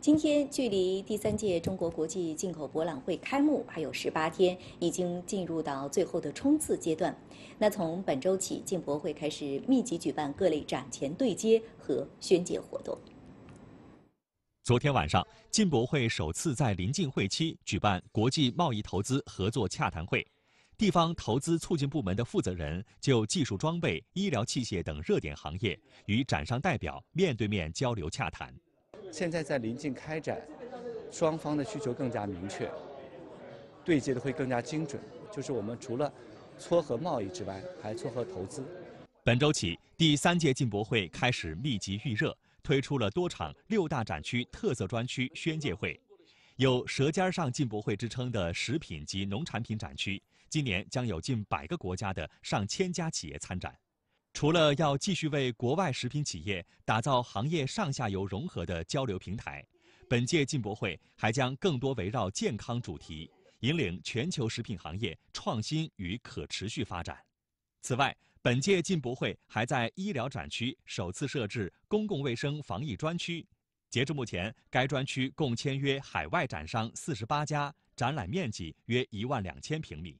今天距离第三届中国国际进口博览会开幕还有十八天，已经进入到最后的冲刺阶段。那从本周起，进博会开始密集举办各类展前对接和宣介活动。昨天晚上，进博会首次在临近会期举办国际贸易投资合作洽谈会，地方投资促进部门的负责人就技术装备、医疗器械等热点行业与展商代表面对面交流洽谈。现在在临近开展，双方的需求更加明确，对接的会更加精准。就是我们除了撮合贸易之外，还撮合投资。本周起，第三届进博会开始密集预热，推出了多场六大展区特色专区宣介会。有“舌尖上进博会”之称的食品及农产品展区，今年将有近百个国家的上千家企业参展。除了要继续为国外食品企业打造行业上下游融合的交流平台，本届进博会还将更多围绕健康主题，引领全球食品行业创新与可持续发展。此外，本届进博会还在医疗展区首次设置公共卫生防疫专区，截至目前，该专区共签约海外展商四十八家，展览面积约一万两千平米。